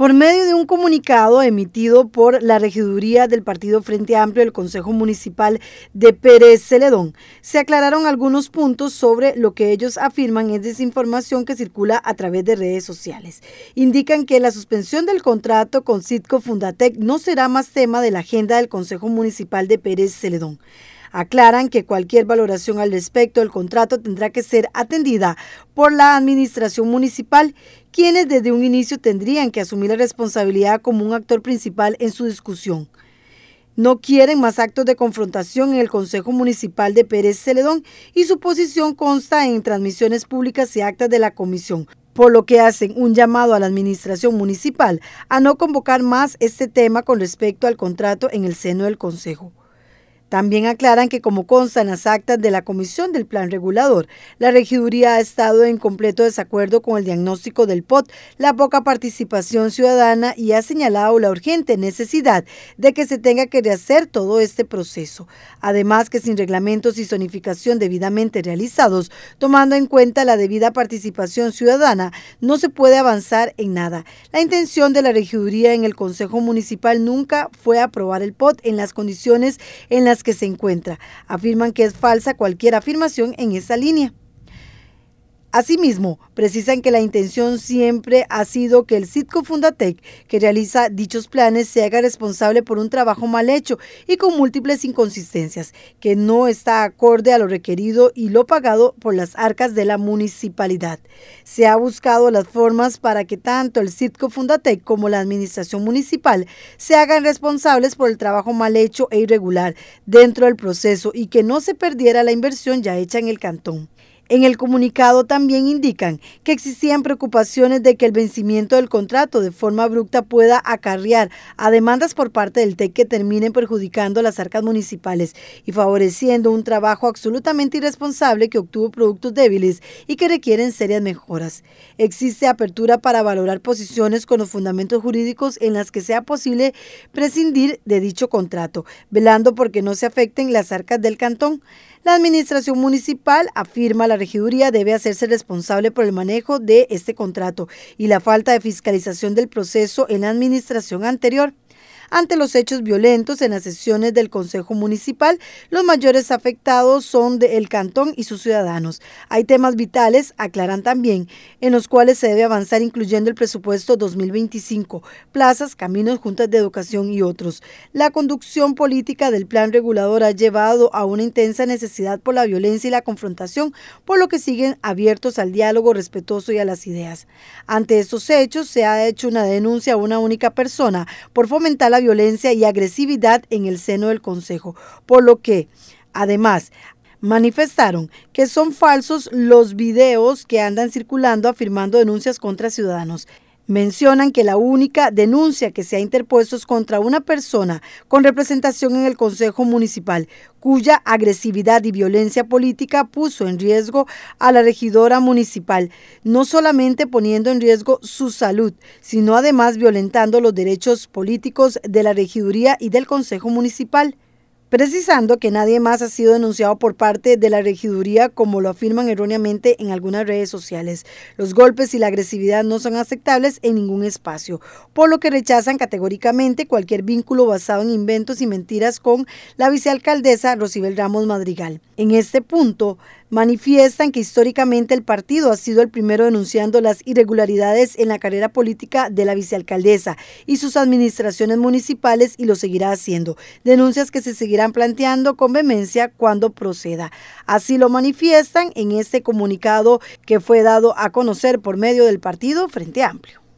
Por medio de un comunicado emitido por la regiduría del Partido Frente Amplio del Consejo Municipal de Pérez Celedón, se aclararon algunos puntos sobre lo que ellos afirman es desinformación que circula a través de redes sociales. Indican que la suspensión del contrato con Citco Fundatec no será más tema de la agenda del Consejo Municipal de Pérez Celedón. Aclaran que cualquier valoración al respecto del contrato tendrá que ser atendida por la administración municipal, quienes desde un inicio tendrían que asumir la responsabilidad como un actor principal en su discusión. No quieren más actos de confrontación en el Consejo Municipal de Pérez Celedón y su posición consta en transmisiones públicas y actas de la comisión, por lo que hacen un llamado a la administración municipal a no convocar más este tema con respecto al contrato en el seno del Consejo. También aclaran que como consta en las actas de la Comisión del Plan Regulador, la regiduría ha estado en completo desacuerdo con el diagnóstico del POT, la poca participación ciudadana y ha señalado la urgente necesidad de que se tenga que rehacer todo este proceso. Además que sin reglamentos y zonificación debidamente realizados, tomando en cuenta la debida participación ciudadana, no se puede avanzar en nada. La intención de la regiduría en el Consejo Municipal nunca fue aprobar el POT en las condiciones en las que se encuentra. Afirman que es falsa cualquier afirmación en esa línea. Asimismo, precisan que la intención siempre ha sido que el Citco Fundatec, que realiza dichos planes, se haga responsable por un trabajo mal hecho y con múltiples inconsistencias, que no está acorde a lo requerido y lo pagado por las arcas de la municipalidad. Se ha buscado las formas para que tanto el Citco Fundatec como la administración municipal se hagan responsables por el trabajo mal hecho e irregular dentro del proceso y que no se perdiera la inversión ya hecha en el cantón. En el comunicado también indican que existían preocupaciones de que el vencimiento del contrato de forma abrupta pueda acarrear a demandas por parte del TEC que terminen perjudicando las arcas municipales y favoreciendo un trabajo absolutamente irresponsable que obtuvo productos débiles y que requieren serias mejoras. Existe apertura para valorar posiciones con los fundamentos jurídicos en las que sea posible prescindir de dicho contrato, velando porque no se afecten las arcas del cantón. La administración municipal afirma la regiduría debe hacerse responsable por el manejo de este contrato y la falta de fiscalización del proceso en la administración anterior. Ante los hechos violentos en las sesiones del Consejo Municipal, los mayores afectados son del cantón y sus ciudadanos. Hay temas vitales, aclaran también, en los cuales se debe avanzar incluyendo el presupuesto 2025, plazas, caminos, juntas de educación y otros. La conducción política del plan regulador ha llevado a una intensa necesidad por la violencia y la confrontación, por lo que siguen abiertos al diálogo respetuoso y a las ideas. Ante estos hechos se ha hecho una denuncia a una única persona por fomentar la violencia y agresividad en el seno del Consejo, por lo que, además, manifestaron que son falsos los videos que andan circulando afirmando denuncias contra ciudadanos. Mencionan que la única denuncia que se ha interpuesto es contra una persona con representación en el Consejo Municipal, cuya agresividad y violencia política puso en riesgo a la regidora municipal, no solamente poniendo en riesgo su salud, sino además violentando los derechos políticos de la regiduría y del Consejo Municipal precisando que nadie más ha sido denunciado por parte de la regiduría como lo afirman erróneamente en algunas redes sociales. Los golpes y la agresividad no son aceptables en ningún espacio, por lo que rechazan categóricamente cualquier vínculo basado en inventos y mentiras con la vicealcaldesa Rocibel Ramos Madrigal. En este punto, manifiestan que históricamente el partido ha sido el primero denunciando las irregularidades en la carrera política de la vicealcaldesa y sus administraciones municipales y lo seguirá haciendo. Denuncias que se seguirán planteando con vehemencia cuando proceda. Así lo manifiestan en este comunicado que fue dado a conocer por medio del partido Frente Amplio.